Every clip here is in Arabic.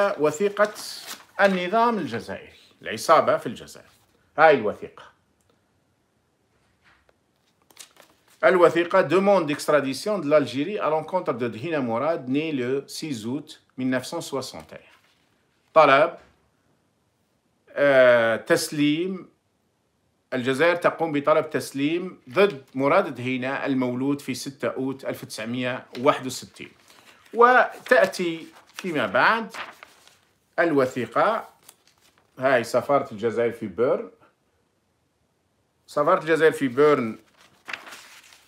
وثيقة النظام الجزائري العصابة في الجزائر هاي الوثيقة الوثيقة demande d'extradition de l'Algérie à l'encontre de Dihina Mourad né le 6 août 1961 طلب آه، تسليم الجزائر تقوم بطلب تسليم ضد مراد دهينة المولود في 6 أوت 1961 وتأتي فيما بعد الوثيقة هاي سفارة الجزائر في بيرن سفارة الجزائر في بيرن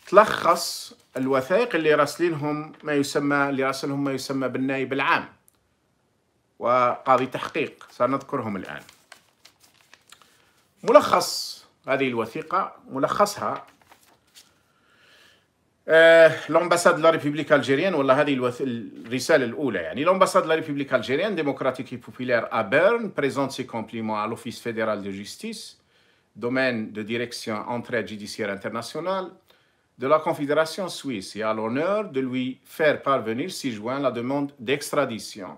تلخص الوثائق اللي راسلينهم ما يسمى اللي راسلهم ما يسمى بالنائب العام وقاضي تحقيق سنذكرهم الآن ملخص هذه الوثيقة ملخصها l'ambassade de la République algérienne, l'ambassade de la République algérienne démocratique et populaire à Berne présente ses compliments à l'Office fédéral de justice, domaine de direction entraide judiciaire internationale, de la Confédération suisse et à l'honneur de lui faire parvenir si joint la demande d'extradition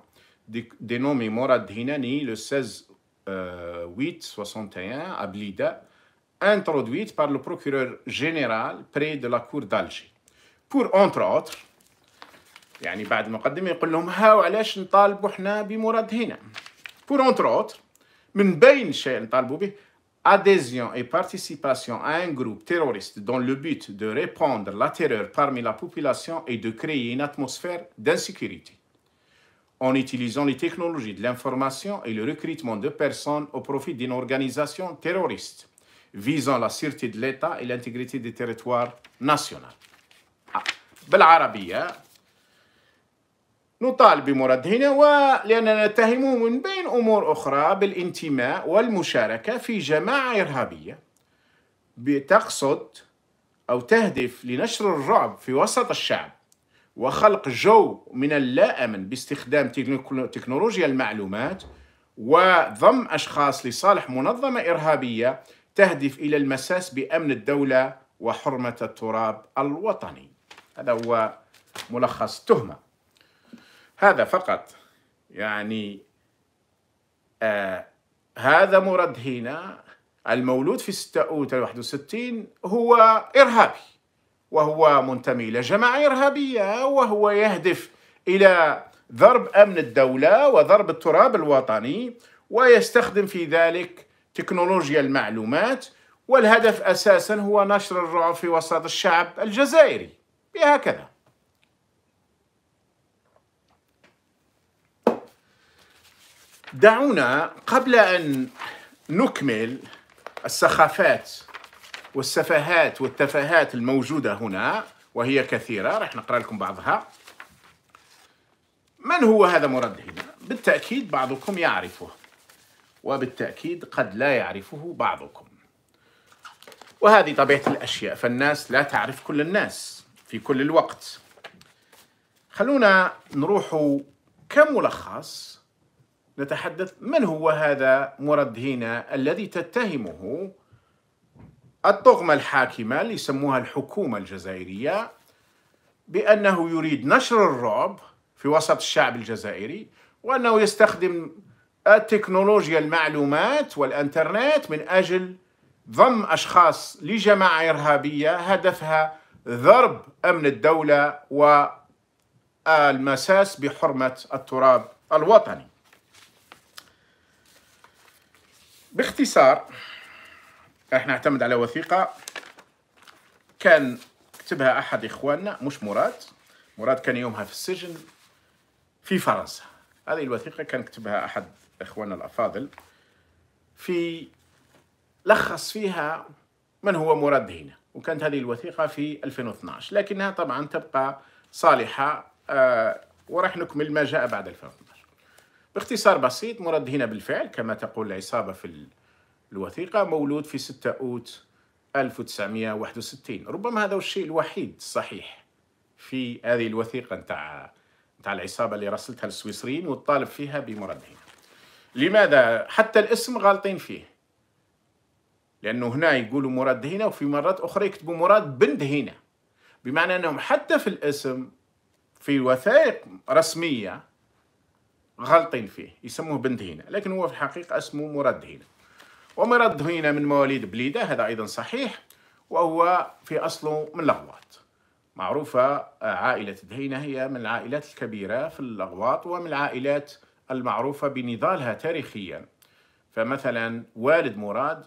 dénommée Morad Hinani le 16 8 61 à Blida, introduite par le procureur général près de la cour d'Alger. Pour, entre autres, يعني بعد المقدمه يقول لهم نطالبوا adhésion et participation à un groupe terroriste dans le but de répandre la terreur parmi la population et de créer une atmosphère d'insécurité en utilisant les technologies de l'information et le recrutement de personnes au profit d'une organisation terroriste visant la sûreté de l'État et l'intégrité des territoires nationaux. بالعربية نطالب بمردهنا ولأننا نتهمه من بين أمور أخرى بالانتماء والمشاركة في جماعة إرهابية تقصد أو تهدف لنشر الرعب في وسط الشعب وخلق جو من اللا أمن باستخدام تكنولوجيا المعلومات وضم أشخاص لصالح منظمة إرهابية تهدف إلى المساس بأمن الدولة وحرمة التراب الوطني هذا هو ملخص تهمة هذا فقط يعني آه هذا مرد هنا المولود في 46 61 هو إرهابي وهو منتمي إلى جماعة إرهابية وهو يهدف إلى ضرب أمن الدولة وضرب التراب الوطني ويستخدم في ذلك تكنولوجيا المعلومات والهدف أساسا هو نشر الرعب في وسط الشعب الجزائري لهكذا إيه دعونا قبل أن نكمل السخافات والسفاهات والتفاهات الموجودة هنا وهي كثيرة راح نقرأ لكم بعضها من هو هذا مرد هنا؟ بالتأكيد بعضكم يعرفه وبالتأكيد قد لا يعرفه بعضكم وهذه طبيعة الأشياء فالناس لا تعرف كل الناس في كل الوقت خلونا نروح كملخص نتحدث من هو هذا مراد الذي تتهمه الطغمة الحاكمة اللي يسموها الحكومة الجزائرية بأنه يريد نشر الرعب في وسط الشعب الجزائري وأنه يستخدم التكنولوجيا المعلومات والانترنت من أجل ضم أشخاص لجماعة إرهابية هدفها ضرب أمن الدولة والمساس بحرمة التراب الوطني باختصار احنا نعتمد على وثيقة كان كتبها أحد إخواننا مش مراد مراد كان يومها في السجن في فرنسا هذه الوثيقة كان كتبها أحد إخواننا الأفاضل في لخص فيها من هو مراد هنا وكانت هذه الوثيقة في 2012 لكنها طبعا تبقى صالحة آه، وراح نكمل ما جاء بعد 2012 باختصار بسيط مراد هنا بالفعل كما تقول العصابة في الوثيقة مولود في 6 أوت 1961 ربما هذا هو الشيء الوحيد الصحيح في هذه الوثيقة نتاع نتاع العصابة اللي راسلتها للسويسريين والطالب فيها بمراد هنا لماذا حتى الاسم غالطين فيه لانه هنا يقولوا مراد هنا وفي مرات اخرى يكتبوا مراد بن دهينه بمعنى انهم حتى في الاسم في وثائق رسميه غلطين فيه يسموه بن دهينه لكن هو في الحقيقه اسمه مراد هنا ومراد هنا من مواليد بليده هذا ايضا صحيح وهو في اصله من لغوات معروفة عائلة دهينة هي من العائلات الكبيرة في اللغوات ومن العائلات المعروفة بنضالها تاريخيا فمثلا والد مراد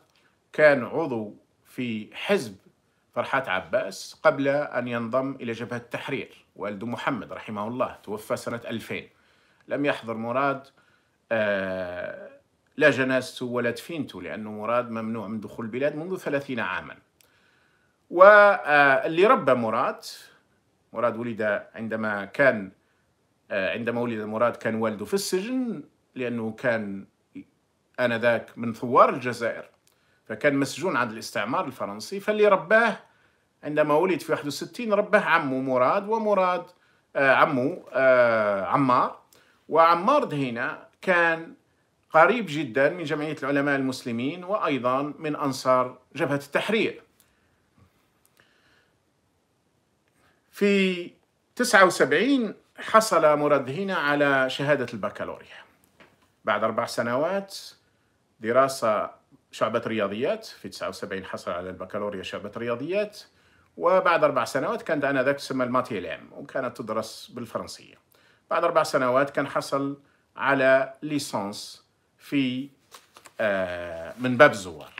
كان عضو في حزب فرحات عباس قبل أن ينضم إلى جبهة التحرير والده محمد رحمه الله توفى سنة 2000 لم يحضر مراد آه، لا جنازته ولا دفينته لأنه مراد ممنوع من دخول البلاد منذ ثلاثين عاما واللي آه، ربى مراد مراد ولد عندما كان آه، عندما ولد مراد كان والده في السجن لأنه كان آنذاك من ثوار الجزائر فكان مسجون عند الاستعمار الفرنسي فاللي رباه عندما ولد في 61 رباه عمه مراد ومراد آه عمه آه عمار وعمار دهينا كان قريب جدا من جمعية العلماء المسلمين وأيضا من أنصار جبهة التحرير في 79 حصل مراد هنا على شهادة البكالوريا بعد أربع سنوات دراسة شعبة رياضيات في 79 حصل على البكالوريا شعبة رياضيات وبعد أربع سنوات كانت آنذاك تسمى الماتيلام وكانت تدرس بالفرنسية بعد أربع سنوات كان حصل على ليسانس في آه من باب الزوار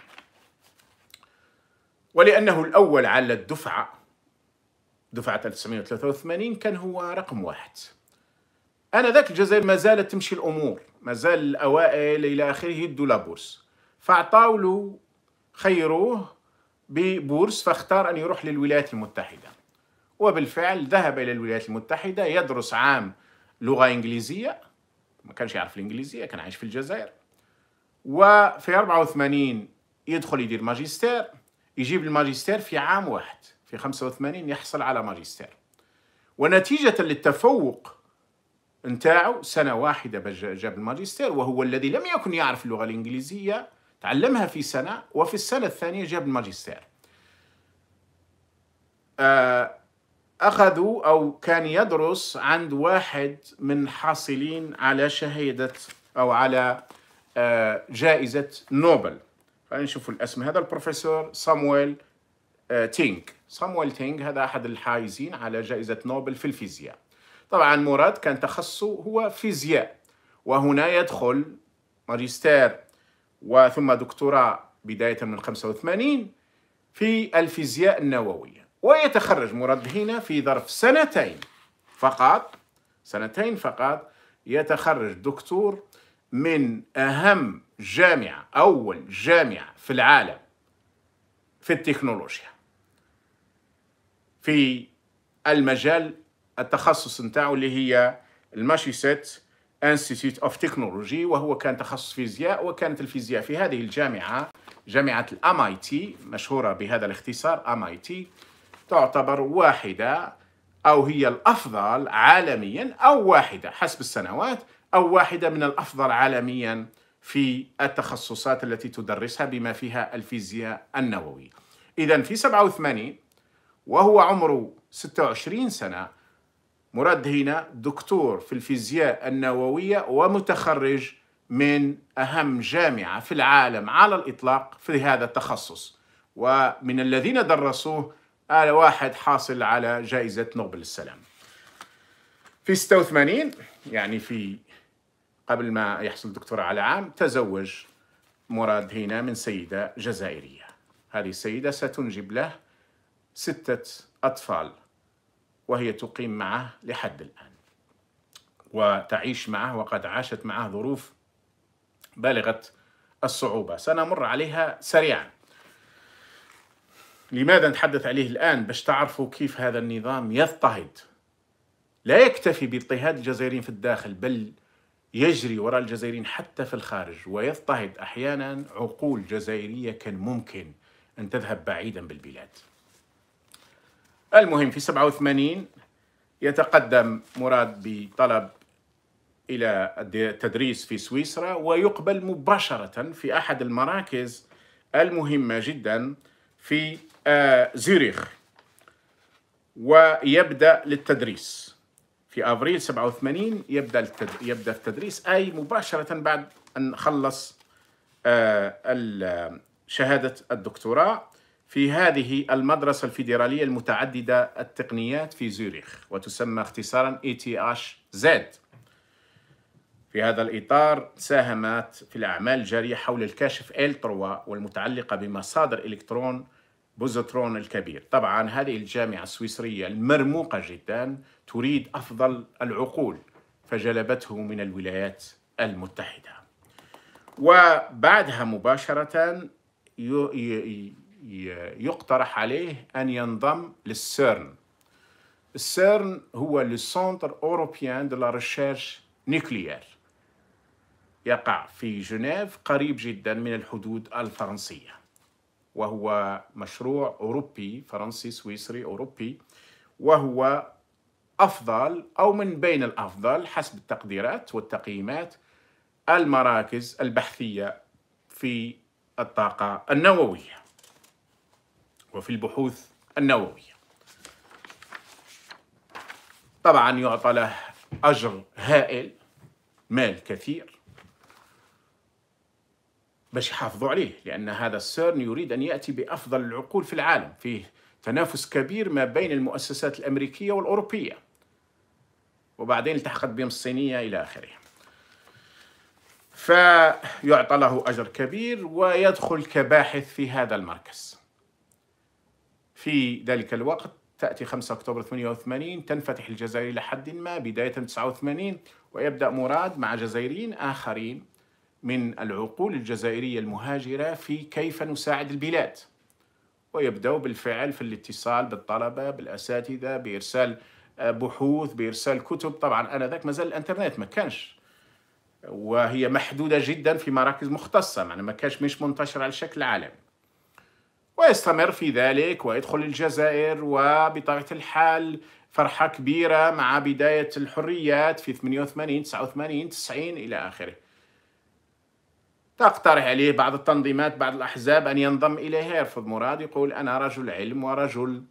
ولأنه الأول على الدفعة دفعة 1983 كان هو رقم واحد أنا ذاك الجزائر ما زالت تمشي الأمور ما زال الأوائل إلى آخره يدوا لابورس فأعطاه له خيروه ببورس فاختار أن يروح للولايات المتحدة وبالفعل ذهب إلى الولايات المتحدة يدرس عام لغة إنجليزية ما كانش يعرف الإنجليزية كان عايش في الجزائر وفي 84 يدخل يدير ماجستير يجيب الماجستير في عام واحد في 85 يحصل على ماجستير ونتيجة للتفوق نتاعو سنة واحدة جاب الماجستير وهو الذي لم يكن يعرف اللغة الإنجليزية تعلمها في سنة وفي السنة الثانية جاب الماجستير آه، أخذوا أو كان يدرس عند واحد من حاصلين على شهادة أو على آه، جائزة نوبل خلينا نشوفوا الاسم هذا البروفيسور سامويل آه، تينغ سامويل تينغ هذا أحد الحائزين على جائزة نوبل في الفيزياء طبعا مراد كان تخصصه هو فيزياء وهنا يدخل ماجستير وثم دكتوراه بداية من 85 في الفيزياء النووية ويتخرج مراد هنا في ظرف سنتين فقط سنتين فقط يتخرج دكتور من أهم جامعة أول جامعة في العالم في التكنولوجيا في المجال التخصص نتاعو اللي هي الماشيسيت انستيتيوت اوف تكنولوجي وهو كان تخصص فيزياء وكانت الفيزياء في هذه الجامعه جامعه الام اي تي مشهوره بهذا الاختصار ام اي تي تعتبر واحده او هي الافضل عالميا او واحده حسب السنوات او واحده من الافضل عالميا في التخصصات التي تدرسها بما فيها الفيزياء النوويه. اذا في 87 وهو عمره 26 سنه مراد هنا دكتور في الفيزياء النووية ومتخرج من أهم جامعة في العالم على الإطلاق في هذا التخصص ومن الذين درسوه آل واحد حاصل على جائزة نوبل السلام في 86 يعني في قبل ما يحصل دكتوراه على عام تزوج مراد هنا من سيدة جزائرية هذه السيدة ستنجب له ستة أطفال وهي تقيم معه لحد الآن وتعيش معه وقد عاشت معه ظروف بالغة الصعوبة سنمر عليها سريعا لماذا نتحدث عليه الآن باش تعرفوا كيف هذا النظام يضطهد لا يكتفي باضطهاد الجزائريين في الداخل بل يجري وراء الجزائريين حتى في الخارج ويضطهد أحيانا عقول جزائرية كان ممكن أن تذهب بعيدا بالبلاد المهم في 87 يتقدم مراد بطلب إلى التدريس في سويسرا ويقبل مباشرة في أحد المراكز المهمة جدا في آه، زيريخ ويبدأ للتدريس في أبريل 87 يبدأ يبدأ التدريس أي مباشرة بعد أن خلص آه، شهادة الدكتوراه في هذه المدرسة الفيدرالية المتعددة التقنيات في زوريخ وتسمى اختصارا ETHZ في هذا الإطار ساهمت في الأعمال الجارية حول الكاشف L3 والمتعلقة بمصادر إلكترون بوزوترون الكبير طبعا هذه الجامعة السويسرية المرموقة جدا تريد أفضل العقول فجلبته من الولايات المتحدة وبعدها مباشرة يقترح عليه أن ينضم للسيرن السيرن هو السنتر أوروبيان دو لا ريشيرش نيكليير يقع في جنيف قريب جدا من الحدود الفرنسية وهو مشروع أوروبي فرنسي سويسري أوروبي وهو أفضل أو من بين الأفضل حسب التقديرات والتقييمات المراكز البحثية في الطاقة النووية وفي البحوث النووية طبعا يعطى له أجر هائل مال كثير باش يحافظوا عليه لأن هذا السيرن يريد أن يأتي بأفضل العقول في العالم فيه تنافس كبير ما بين المؤسسات الأمريكية والأوروبية وبعدين التحقت بهم الصينية إلى آخره فيعطى له أجر كبير ويدخل كباحث في هذا المركز في ذلك الوقت تأتي 5 أكتوبر 88 تنفتح الجزائر إلى حد ما بداية 89 ويبدأ مراد مع جزائريين آخرين من العقول الجزائرية المهاجرة في كيف نساعد البلاد ويبدأ بالفعل في الاتصال بالطلبة بالأساتذة بإرسال آه، بحوث بإرسال كتب طبعا آنذاك مازال الإنترنت ما كانش وهي محدودة جدا في مراكز مختصة يعني ما كانش مش منتشر على الشكل العالمي ويستمر في ذلك ويدخل الجزائر وبطبيعة الحال فرحة كبيرة مع بداية الحريات في 88 89 90 إلى آخره تقترح عليه بعض التنظيمات بعض الأحزاب أن ينضم إليها يرفض مراد يقول أنا رجل علم ورجل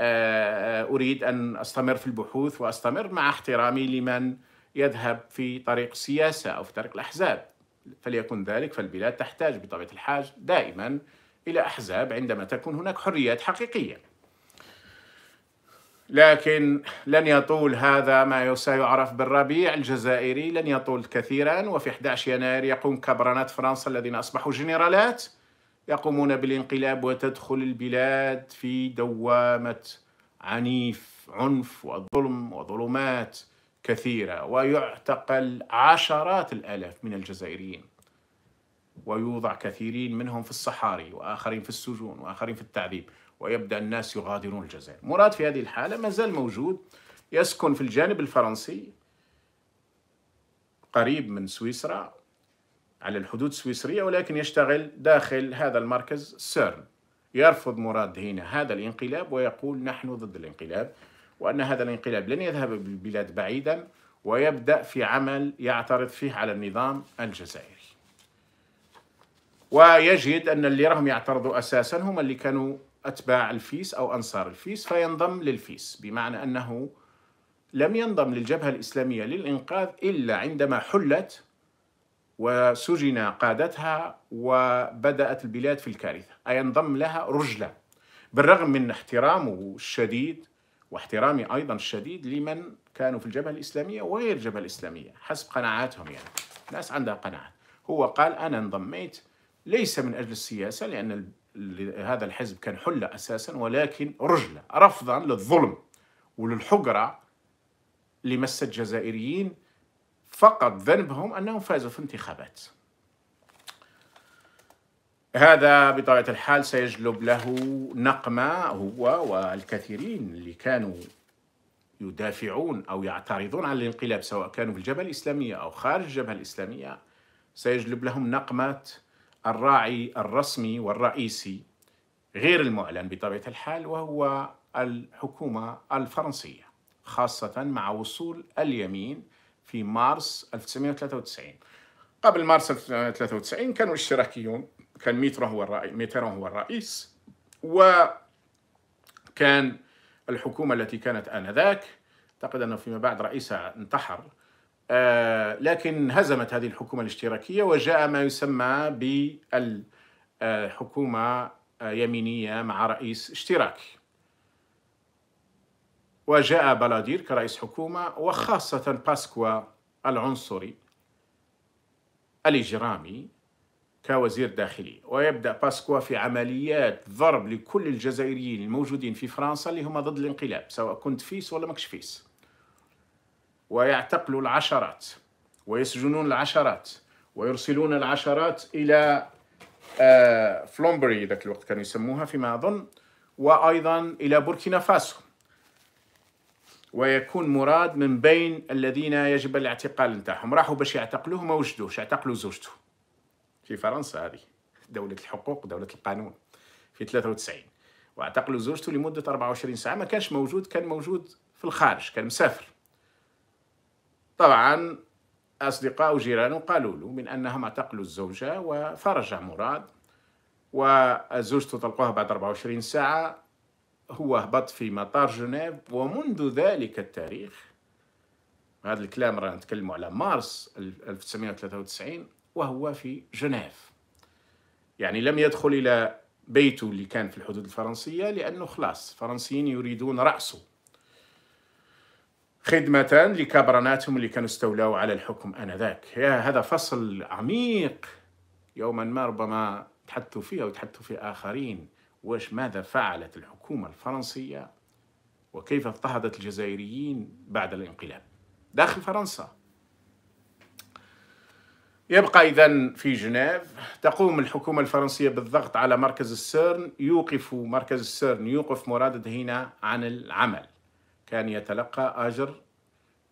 آه، أريد أن أستمر في البحوث وأستمر مع احترامي لمن يذهب في طريق السياسة أو في طريق الأحزاب فليكن ذلك فالبلاد تحتاج بطبيعة الحال دائما إلى أحزاب عندما تكون هناك حريات حقيقية لكن لن يطول هذا ما سيعرف بالربيع الجزائري لن يطول كثيرا وفي 11 يناير يقوم كبرنات فرنسا الذين أصبحوا جنرالات يقومون بالانقلاب وتدخل البلاد في دوامة عنيف عنف وظلم وظلمات كثيرة ويعتقل عشرات الآلاف من الجزائريين ويوضع كثيرين منهم في الصحاري وآخرين في السجون وآخرين في التعذيب ويبدأ الناس يغادرون الجزائر مراد في هذه الحالة ما زال موجود يسكن في الجانب الفرنسي قريب من سويسرا على الحدود السويسرية ولكن يشتغل داخل هذا المركز سيرن يرفض مراد هنا هذا الانقلاب ويقول نحن ضد الانقلاب وأن هذا الانقلاب لن يذهب بالبلاد بعيدا ويبدأ في عمل يعترض فيه على النظام الجزائري ويجد أن اللي راهم يعترضوا أساسا هم اللي كانوا أتباع الفيس أو أنصار الفيس فينضم للفيس بمعنى أنه لم ينضم للجبهة الإسلامية للإنقاذ إلا عندما حلت وسجن قادتها وبدأت البلاد في الكارثة اي انضم لها رجله بالرغم من احترامه الشديد واحترامي أيضا الشديد لمن كانوا في الجبهة الإسلامية وغير الجبهة الإسلامية حسب قناعاتهم يعني ناس عندها قناعات هو قال أنا انضميت ليس من أجل السياسة لأن هذا الحزب كان حلة أساسا ولكن رجلة رفضا للظلم وللحقرة اللي مست الجزائريين فقط ذنبهم أنهم فازوا في انتخابات هذا بطبيعة الحال سيجلب له نقمة هو والكثيرين اللي كانوا يدافعون أو يعترضون على الانقلاب سواء كانوا في الجبهة الإسلامية أو خارج الجبهة الإسلامية سيجلب لهم نقمة الراعي الرسمي والرئيسي غير المعلن بطبيعة الحال وهو الحكومة الفرنسية خاصة مع وصول اليمين في مارس 1993 قبل مارس 1993 كانوا الاشتراكيون كان ميترون هو الرئيس ميترون هو الرئيس وكان الحكومة التي كانت آنذاك أعتقد أنه فيما بعد رئيسها انتحر آه، لكن هزمت هذه الحكومة الاشتراكية وجاء ما يسمى بالحكومة آه، يمينية مع رئيس اشتراكي وجاء بلادير كرئيس حكومة وخاصة باسكوا العنصري الإجرامي كوزير داخلي ويبدأ باسكوا في عمليات ضرب لكل الجزائريين الموجودين في فرنسا اللي هم ضد الانقلاب سواء كنت فيس ولا ماكش فيس ويعتقلوا العشرات ويسجنون العشرات ويرسلون العشرات الى آه، فلومبري ذاك الوقت كانوا يسموها فيما اظن وايضا الى بوركينا فاسو ويكون مراد من بين الذين يجب الاعتقال نتاعهم راحوا باش يعتقلوه ما وجدوش اعتقلوا زوجته في فرنسا هذه دولة الحقوق دولة القانون في 93 واعتقلوا زوجته لمدة 24 ساعة ما كانش موجود كان موجود في الخارج كان مسافر طبعا أصدقاء جيرانه قالوا له من أنها معتقلوا الزوجة وفرجع مراد والزوج تطلقها بعد 24 ساعة هو هبط في مطار جنيف ومنذ ذلك التاريخ هذا الكلام رانا نتكلم على مارس 1993 وهو في جنيف يعني لم يدخل إلى بيته اللي كان في الحدود الفرنسية لأنه خلاص الفرنسيين يريدون رأسه خدمة لكبرناتهم اللي كانوا استولوا على الحكم آنذاك يا هذا فصل عميق يوما ما ربما تحدثوا فيه أو تحدثوا فيه آخرين واش ماذا فعلت الحكومة الفرنسية وكيف اضطهدت الجزائريين بعد الانقلاب داخل فرنسا يبقى إذا في جنيف تقوم الحكومة الفرنسية بالضغط على مركز السيرن يوقف مركز السيرن يوقف مراد هنا عن العمل كان يتلقى أجر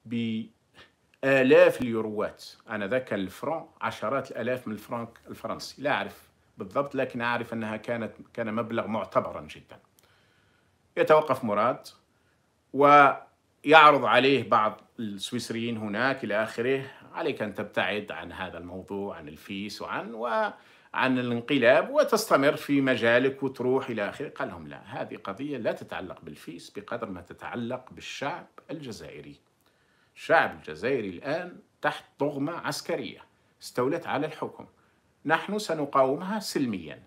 بآلاف اليوروات آنذاك الفرون عشرات الآلاف من الفرنك الفرنسي لا أعرف بالضبط لكن أعرف أنها كانت كان مبلغ معتبرا جدا يتوقف مراد ويعرض عليه بعض السويسريين هناك إلى آخره عليك أن تبتعد عن هذا الموضوع عن الفيس وعن و عن الانقلاب وتستمر في مجالك وتروح إلى آخره قال لهم لا هذه قضية لا تتعلق بالفيس بقدر ما تتعلق بالشعب الجزائري الشعب الجزائري الآن تحت ضغمة عسكرية استولت على الحكم نحن سنقاومها سلميا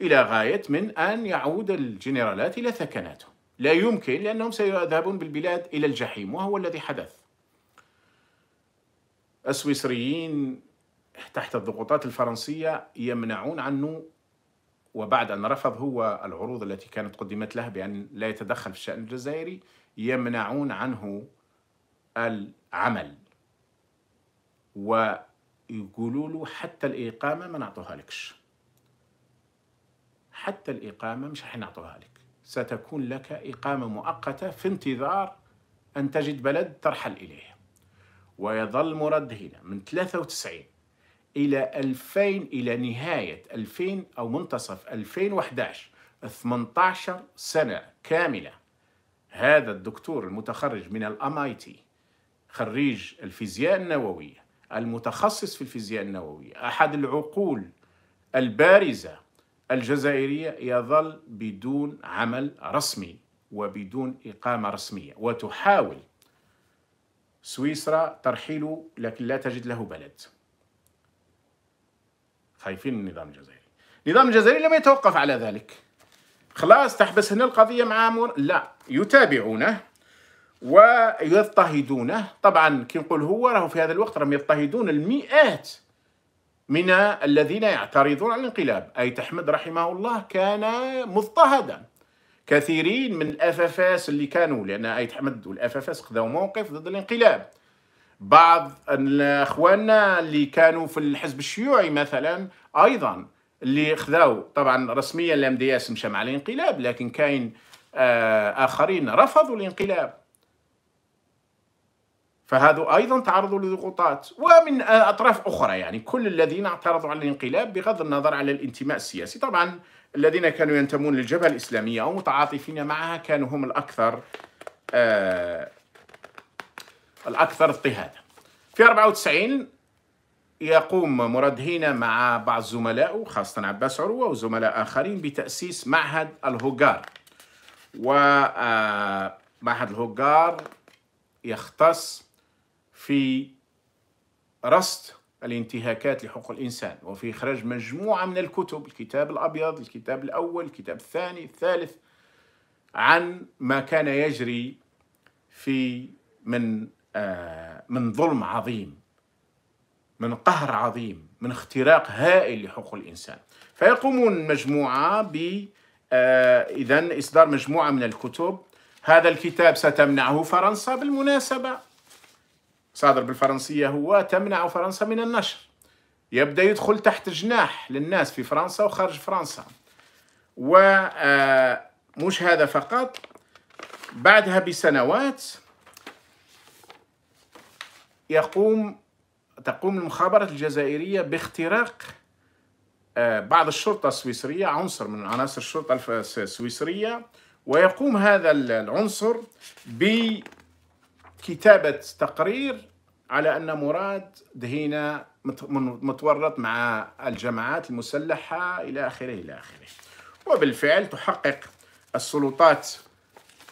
إلى غاية من أن يعود الجنرالات إلى ثكناتهم لا يمكن لأنهم سيذهبون بالبلاد إلى الجحيم وهو الذي حدث السويسريين تحت الضغوطات الفرنسية يمنعون عنه وبعد أن رفض هو العروض التي كانت قدمت له بأن لا يتدخل في الشأن الجزائري يمنعون عنه العمل ويقولوا له حتى الإقامة ما نعطوها لكش حتى الإقامة مش حنعطوها لك ستكون لك إقامة مؤقتة في انتظار أن تجد بلد ترحل إليه ويظل مرد هنا من 93 إلى 2000 إلى نهاية 2000 أو منتصف 2011 18 سنة كاملة هذا الدكتور المتخرج من الام اي تي خريج الفيزياء النووية المتخصص في الفيزياء النووية أحد العقول البارزة الجزائرية يظل بدون عمل رسمي وبدون إقامة رسمية وتحاول سويسرا ترحيله لكن لا تجد له بلد خايفين من النظام الجزائري النظام الجزائري لم يتوقف على ذلك خلاص تحبس هنا القضية مع مور... لا يتابعونه ويضطهدونه طبعا كي نقول هو راه في هذا الوقت راهم يضطهدون المئات من الذين يعترضون على الانقلاب أي تحمد رحمه الله كان مضطهدا كثيرين من الافافاس اللي كانوا لان ايت تحمد والافافاس خذوا موقف ضد الانقلاب بعض اخواننا اللي كانوا في الحزب الشيوعي مثلا ايضا اللي خذوا طبعا رسميا الام دي اس مشى مع الانقلاب لكن كاين آه، اخرين رفضوا الانقلاب فهذا ايضا تعرضوا لضغوطات ومن آه، اطراف اخرى يعني كل الذين اعترضوا على الانقلاب بغض النظر على الانتماء السياسي طبعا الذين كانوا ينتمون للجبهه الاسلاميه او متعاطفين معها كانوا هم الاكثر آه، الأكثر اضطهادا في 94 يقوم مراد هنا مع بعض زملائه خاصة عباس عروة وزملاء آخرين بتأسيس معهد الهجار ومعهد آه، الهجار يختص في رصد الانتهاكات لحقوق الإنسان وفي إخراج مجموعة من الكتب الكتاب الأبيض الكتاب الأول الكتاب الثاني الثالث عن ما كان يجري في من آه، من ظلم عظيم من قهر عظيم من اختراق هائل لحقوق الإنسان فيقومون مجموعة ب آه، إذا إصدار مجموعة من الكتب هذا الكتاب ستمنعه فرنسا بالمناسبة صادر بالفرنسية هو تمنع فرنسا من النشر يبدأ يدخل تحت جناح للناس في فرنسا وخارج فرنسا ومش آه، هذا فقط بعدها بسنوات يقوم تقوم المخابرات الجزائرية باختراق آه، بعض الشرطة السويسرية عنصر من عناصر الشرطة السويسرية ويقوم هذا العنصر بكتابة تقرير على أن مراد دهينا متورط مع الجماعات المسلحة إلى آخره إلى آخره وبالفعل تحقق السلطات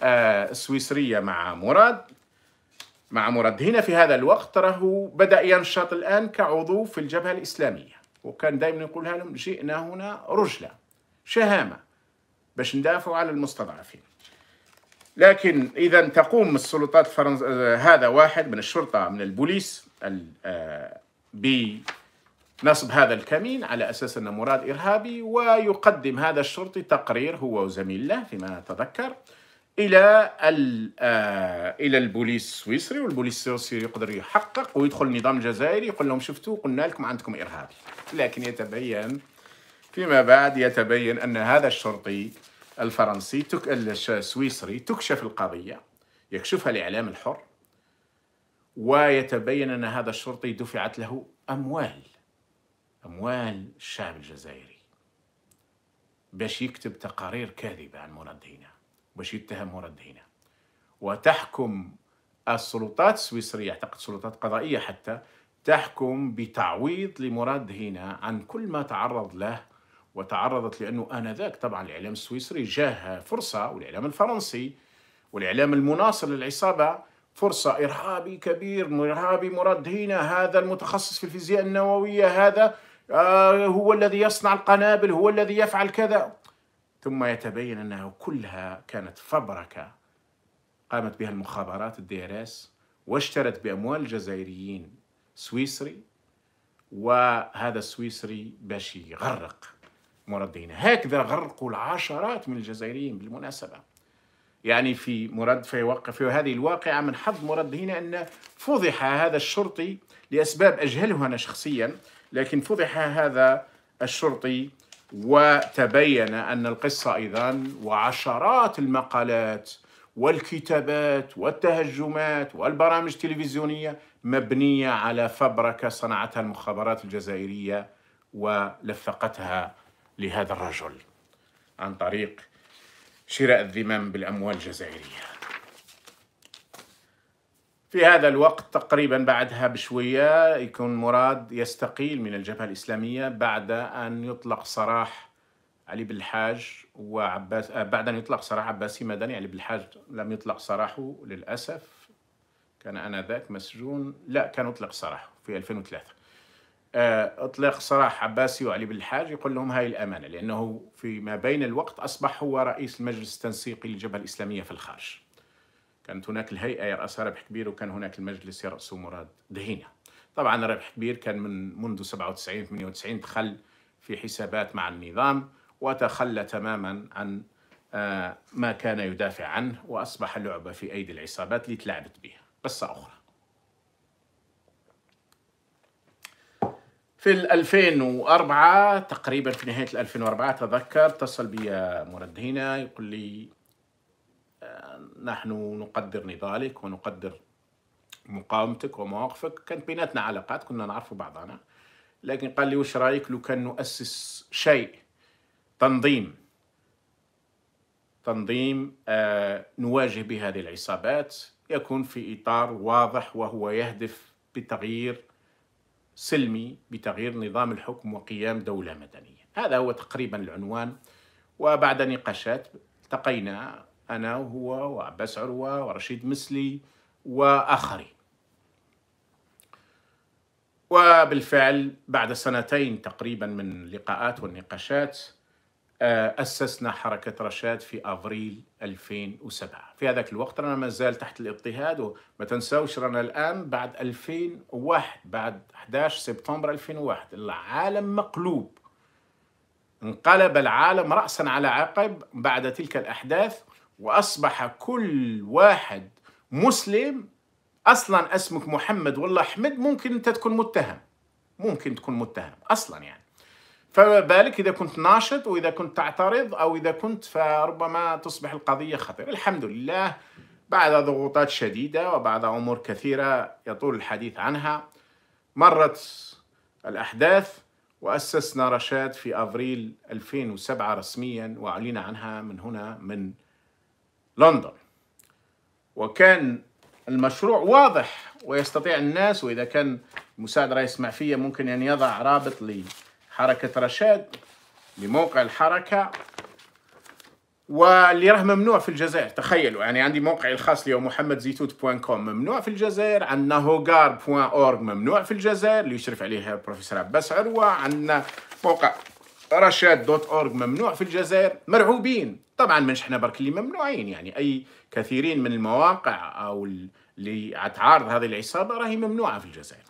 آه، السويسرية مع مراد مع هنا في هذا الوقت راه بدأ ينشط الآن كعضو في الجبهة الإسلامية وكان دائما يقولها لهم جئنا هنا رجلة شهامة باش ندافعوا على المستضعفين لكن إذا تقوم السلطات الفرنس... هذا واحد من الشرطة من البوليس آه، بنصب هذا الكمين على أساس أنه مراد إرهابي ويقدم هذا الشرطي تقرير هو وزميله فيما أتذكر الى آه، الى البوليس السويسري والبوليس السويسري يقدر يحقق ويدخل النظام الجزائري يقول لهم شفتوا قلنا لكم عندكم ارهاب لكن يتبين فيما بعد يتبين ان هذا الشرطي الفرنسي تك... السويسري تكشف القضيه يكشفها الاعلام الحر ويتبين ان هذا الشرطي دفعت له اموال اموال الشعب الجزائري باش يكتب تقارير كاذبه عن منظهينا باش يتهم هنا وتحكم السلطات السويسرية أعتقد سلطات قضائية حتى تحكم بتعويض لمراد هنا عن كل ما تعرض له وتعرضت لأنه آنذاك طبعا الإعلام السويسري جاه فرصة والإعلام الفرنسي والإعلام المناصر للعصابة فرصة إرهابي كبير إرهابي مراد هنا هذا المتخصص في الفيزياء النووية هذا آه هو الذي يصنع القنابل هو الذي يفعل كذا ثم يتبين أنها كلها كانت فبركة قامت بها المخابرات الدي ار اس واشترت بأموال الجزائريين سويسري وهذا السويسري باش يغرق مردينا هكذا غرقوا العشرات من الجزائريين بالمناسبة يعني في مراد فيوقف هذه الواقعة من حظ مراد هنا أن فضح هذا الشرطي لأسباب أجهله أنا شخصيا لكن فضح هذا الشرطي وتبين أن القصة أيضا وعشرات المقالات والكتابات والتهجمات والبرامج التلفزيونية مبنية على فبركة صنعتها المخابرات الجزائرية ولفقتها لهذا الرجل عن طريق شراء الذمم بالأموال الجزائرية في هذا الوقت تقريبا بعدها بشوية يكون مراد يستقيل من الجبهة الإسلامية بعد أن يطلق سراح علي بن الحاج وعباس آه، بعد أن يطلق سراح عباسي مدني علي بن الحاج لم يطلق سراحه للأسف كان آنذاك مسجون لا كان أطلق سراحه في 2003 آه، اطلق سراح عباسي وعلي بن الحاج يقول لهم هاي الامانه لانه فيما بين الوقت اصبح هو رئيس المجلس التنسيقي للجبهه الاسلاميه في الخارج. كانت هناك الهيئة يرأسها ربح كبير وكان هناك المجلس يرأسه مراد دهينة طبعا ربح كبير كان من منذ 97 98 دخل في حسابات مع النظام وتخلى تماما عن آه، ما كان يدافع عنه وأصبح لعبة في أيدي العصابات اللي تلعبت بها قصة أخرى في 2004 تقريبا في نهاية 2004 أتذكر اتصل بي مراد هنا يقول لي نحن نقدر نضالك ونقدر مقاومتك ومواقفك كانت بيناتنا علاقات كنا نعرف بعضنا لكن قال لي وش رايك لو كان نؤسس شيء تنظيم تنظيم آه، نواجه بهذه العصابات يكون في اطار واضح وهو يهدف بتغيير سلمي بتغيير نظام الحكم وقيام دوله مدنيه هذا هو تقريبا العنوان وبعد نقاشات التقينا أنا وهو وعباس عروة ورشيد مسلي وآخرين وبالفعل بعد سنتين تقريبا من اللقاءات والنقاشات آه، أسسنا حركة رشاد في أفريل 2007 في هذاك الوقت رانا ما زال تحت الاضطهاد وما تنساوش رانا الآن بعد 2001 بعد 11 سبتمبر 2001 العالم مقلوب انقلب العالم رأسا على عقب بعد تلك الأحداث واصبح كل واحد مسلم اصلا اسمك محمد والله احمد ممكن انت تكون متهم ممكن تكون متهم اصلا يعني فما بالك اذا كنت ناشط واذا كنت تعترض او اذا كنت فربما تصبح القضيه خطيره الحمد لله بعد ضغوطات شديده وبعد امور كثيره يطول الحديث عنها مرت الاحداث واسسنا رشاد في ابريل 2007 رسميا واعلن عنها من هنا من لندن وكان المشروع واضح ويستطيع الناس وإذا كان مساعد رئيس معفية ممكن أن يضع رابط لحركة رشاد لموقع الحركة واللي راه ممنوع في الجزائر تخيلوا يعني عندي موقعي الخاص اللي هو محمد زيتوت بوان كوم ممنوع في الجزائر عندنا هوغار بوان اورغ ممنوع في الجزائر اللي يشرف عليه البروفيسور عباس عروة عندنا موقع رشاد دوت ممنوع في الجزائر مرعوبين طبعا مش احنا برك اللي ممنوعين يعني اي كثيرين من المواقع او اللي عتعارض هذه العصابه راهي ممنوعه في الجزائر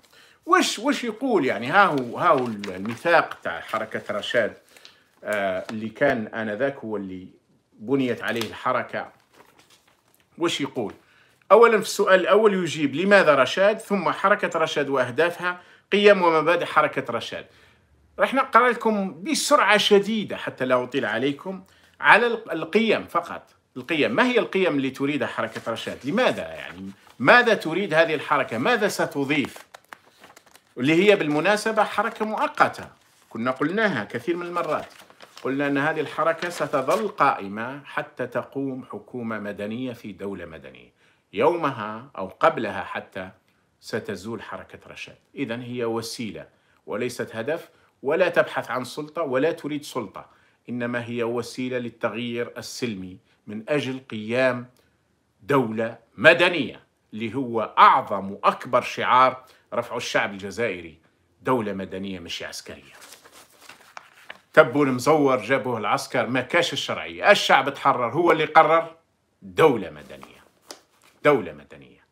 وش وش يقول يعني ها هو ها هو الميثاق تاع حركه رشاد آه اللي كان انذاك هو اللي بنيت عليه الحركه وش يقول اولا في السؤال الاول يجيب لماذا رشاد ثم حركه رشاد واهدافها قيم ومبادئ حركه رشاد راح نقرا لكم بسرعه شديده حتى لا اطيل عليكم على القيم فقط القيم ما هي القيم اللي تريدها حركه رشاد لماذا يعني ماذا تريد هذه الحركه ماذا ستضيف اللي هي بالمناسبه حركه مؤقته كنا قلناها كثير من المرات قلنا ان هذه الحركه ستظل قائمه حتى تقوم حكومه مدنيه في دوله مدنيه يومها او قبلها حتى ستزول حركه رشاد اذا هي وسيله وليست هدف ولا تبحث عن سلطه ولا تريد سلطه انما هي وسيله للتغيير السلمي من اجل قيام دوله مدنيه اللي هو اعظم واكبر شعار رفعه الشعب الجزائري دوله مدنيه مش عسكريه تبوا المزور جابوه العسكر ما كاش الشرعيه الشعب تحرر هو اللي قرر دوله مدنيه دوله مدنيه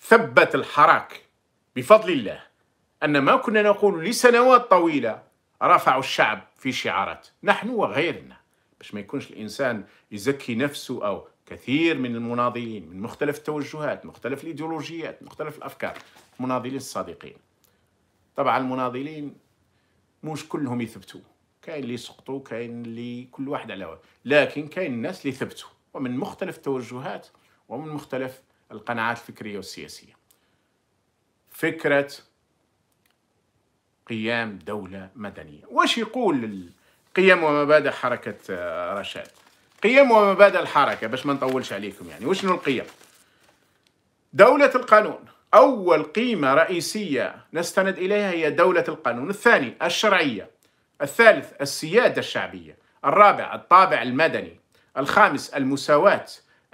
ثبت الحراك بفضل الله أن ما كنا نقول لسنوات طويلة رفعوا الشعب في شعارات نحن وغيرنا باش ما يكونش الإنسان يزكي نفسه أو كثير من المناضلين من مختلف التوجهات مختلف الإيديولوجيات مختلف الأفكار مناضلين الصادقين طبعا المناضلين مش كلهم يثبتوا كاين اللي سقطوا كاين اللي كل واحد على واحد لكن كاين الناس اللي ثبتوا ومن مختلف التوجهات ومن مختلف القناعات الفكريه والسياسيه فكره قيام دولة مدنية واش يقول قيم ومبادئ حركة آه، رشاد قيم ومبادئ الحركة باش ما نطولش عليكم يعني وشنو القيم دولة القانون أول قيمة رئيسية نستند إليها هي دولة القانون الثاني الشرعية الثالث السيادة الشعبية الرابع الطابع المدني الخامس المساواة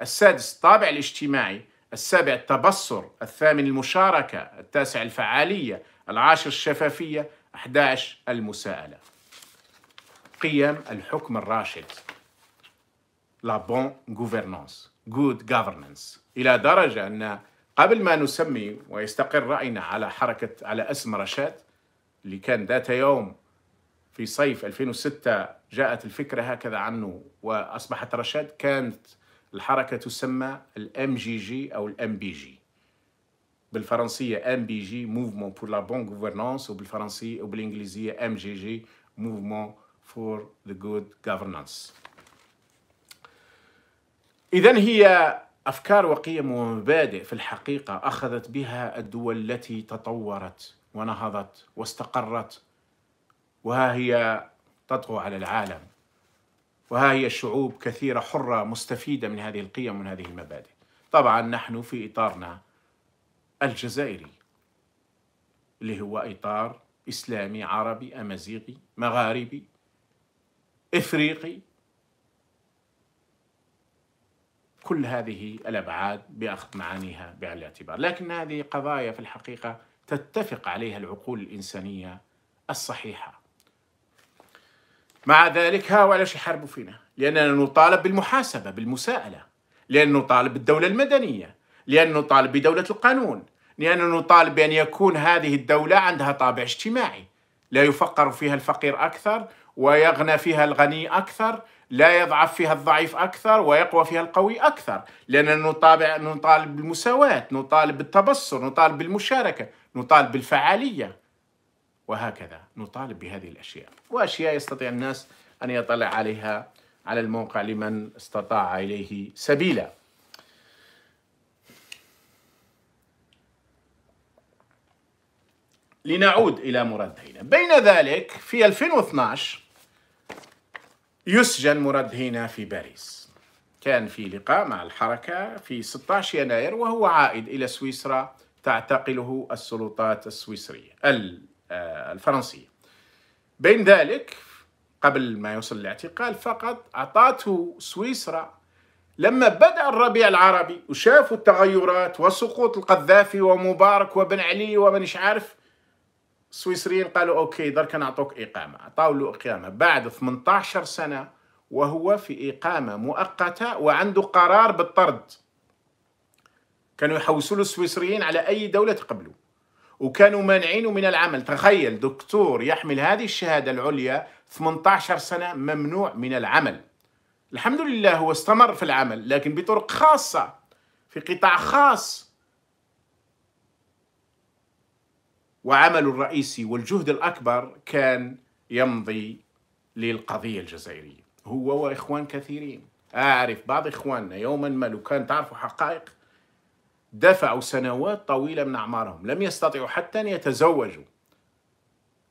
السادس الطابع الاجتماعي السابع التبصر الثامن المشاركة التاسع الفعالية العاشر الشفافية 11 المساءلة قيم الحكم الراشد لا بون غوفرنانس جود governance إلى درجة أن قبل ما نسمي ويستقر رأينا على حركة على اسم رشاد اللي كان ذات يوم في صيف 2006 جاءت الفكرة هكذا عنه وأصبحت رشاد كانت الحركة تسمى الام جي جي أو الام بي جي بالفرنسية ام بي جي موفمون بور لا بون غوفرنانس وبالفرنسية وبالإنجليزية ام جي جي موفمون فور ذا جود governance إذا هي أفكار وقيم ومبادئ في الحقيقة أخذت بها الدول التي تطورت ونهضت واستقرت وها هي تطغو على العالم وها هي شعوب كثيرة حرة مستفيدة من هذه القيم ومن هذه المبادئ طبعا نحن في إطارنا الجزائري اللي هو إطار إسلامي عربي أمازيغي مغاربي إفريقي كل هذه الأبعاد بأخذ معانيها بعين الاعتبار لكن هذه قضايا في الحقيقة تتفق عليها العقول الإنسانية الصحيحة مع ذلك ها هؤلاء يحاربوا فينا لأننا نطالب بالمحاسبة بالمساءلة لأن نطالب بالدولة المدنية لأن نطالب بدولة القانون لأننا نطالب بأن يكون هذه الدولة عندها طابع اجتماعي لا يفقر فيها الفقير أكثر ويغنى فيها الغني أكثر لا يضعف فيها الضعيف أكثر ويقوى فيها القوي أكثر لأننا نطابع نطالب بالمساواة نطالب بالتبصر نطالب بالمشاركة نطالب بالفعالية وهكذا نطالب بهذه الأشياء وأشياء يستطيع الناس أن يطلع عليها على الموقع لمن استطاع إليه سبيلا لنعود إلى مراد هينا بين ذلك في 2012 يسجن مراد هينا في باريس كان في لقاء مع الحركة في 16 يناير وهو عائد إلى سويسرا تعتقله السلطات السويسرية آه، الفرنسية بين ذلك قبل ما يوصل الاعتقال فقط أعطته سويسرا لما بدأ الربيع العربي وشافوا التغيرات وسقوط القذافي ومبارك وبن علي ومن عارف السويسريين قالوا اوكي درك نعطوك اقامه عطاو له اقامه بعد 18 سنه وهو في اقامه مؤقته وعنده قرار بالطرد كانوا يحوسوا له السويسريين على اي دوله تقبلوا وكانوا مانعينه من العمل تخيل دكتور يحمل هذه الشهاده العليا 18 سنه ممنوع من العمل الحمد لله هو استمر في العمل لكن بطرق خاصه في قطاع خاص وعمله الرئيسي والجهد الأكبر كان يمضي للقضية الجزائرية هو وإخوان كثيرين أعرف بعض إخواننا يوما ما لو كان تعرفوا حقائق دفعوا سنوات طويلة من أعمارهم لم يستطيعوا حتى أن يتزوجوا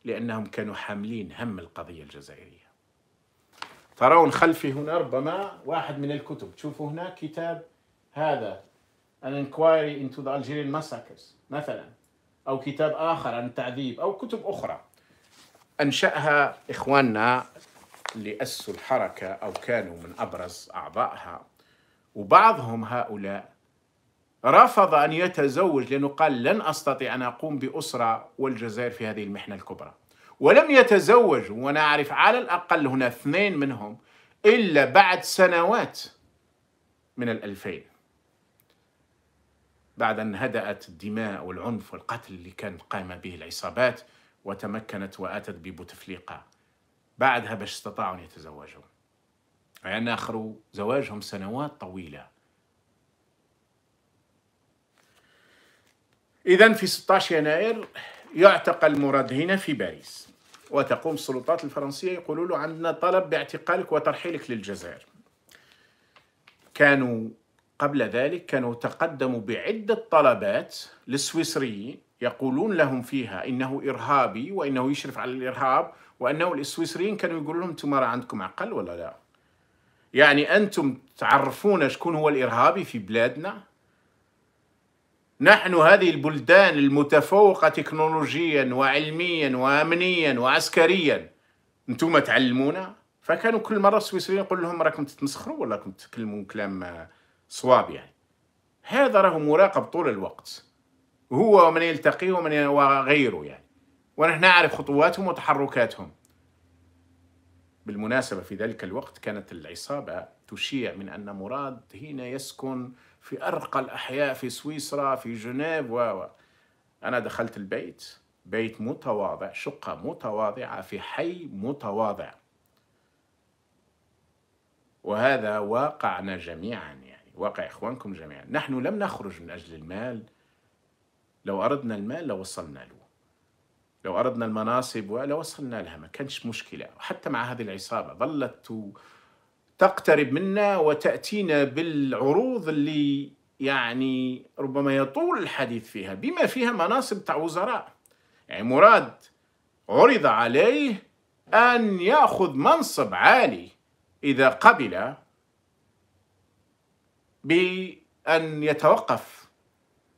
لأنهم كانوا حاملين هم القضية الجزائرية ترون خلفي هنا ربما واحد من الكتب تشوفوا هنا كتاب هذا An Inquiry into the Algerian Massacres مثلاً أو كتاب آخر عن التعذيب أو كتب أخرى أنشأها إخواننا اللي أسسوا الحركة أو كانوا من أبرز أعضائها وبعضهم هؤلاء رفض أن يتزوج لأنه قال لن أستطيع أن أقوم بأسرة والجزائر في هذه المحنة الكبرى ولم يتزوج وأنا أعرف على الأقل هنا اثنين منهم إلا بعد سنوات من الألفين بعد أن هدأت الدماء والعنف والقتل اللي كان قائمة به العصابات وتمكنت وأتت ببوتفليقة بعدها باش استطاعوا أن يتزوجوا يعني آخروا زواجهم سنوات طويلة إذا في 16 يناير يعتقل مراد هنا في باريس وتقوم السلطات الفرنسية يقولوا له عندنا طلب باعتقالك وترحيلك للجزائر كانوا قبل ذلك كانوا تقدموا بعدة طلبات للسويسريين يقولون لهم فيها إنه إرهابي وإنه يشرف على الإرهاب وأنه السويسريين كانوا يقولون لهم أنتم ما عندكم عقل ولا لا يعني أنتم تعرفون شكون هو الإرهابي في بلادنا نحن هذه البلدان المتفوقة تكنولوجيا وعلميا وأمنيا وعسكريا أنتم تعلمونا فكانوا كل مرة السويسريين يقول لهم راكم تتمسخروا ولا راكم تتكلموا كلام صواب يعني هذا راه مراقب طول الوقت هو ومن يلتقيه ومن وغيره يعني ونحن نعرف خطواتهم وتحركاتهم بالمناسبة في ذلك الوقت كانت العصابة تشيع من أن مراد هنا يسكن في أرقى الأحياء في سويسرا في جنيف و أنا دخلت البيت بيت متواضع شقة متواضعة في حي متواضع وهذا واقعنا جميعا واقع إخوانكم جميعا نحن لم نخرج من أجل المال لو أردنا المال لوصلنا له لو أردنا المناصب لوصلنا لها ما كانش مشكلة حتى مع هذه العصابة ظلت تقترب منا وتأتينا بالعروض اللي يعني ربما يطول الحديث فيها بما فيها مناصب تاع وزراء يعني مراد عرض عليه أن يأخذ منصب عالي إذا قبل بأن يتوقف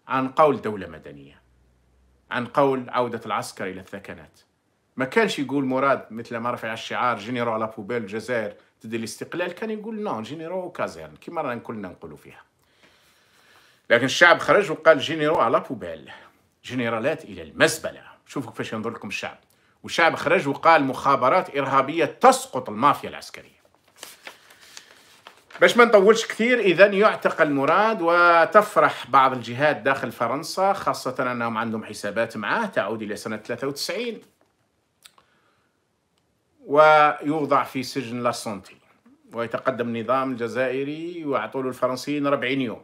عن قول دولة مدنية عن قول عودة العسكر إلى الثكنات ما كانش يقول مراد مثل ما رفع الشعار جينيرو على بوبيل الجزائر تدي الاستقلال كان يقول نون جينيرو كازيرن كما رانا كلنا نقولوا فيها لكن الشعب خرج وقال جينيرو على بوبيل جنرالات إلى المزبلة شوفوا كيفاش ينظر لكم الشعب والشعب خرج وقال مخابرات إرهابية تسقط المافيا العسكرية باش ما نطولش كثير اذا يعتقل مراد وتفرح بعض الجهات داخل فرنسا خاصه انهم عندهم حسابات معاه تعود الى سنه 93 ويوضع في سجن لاسونتي ويتقدم النظام الجزائري ويعطوا له الفرنسيين 40 يوم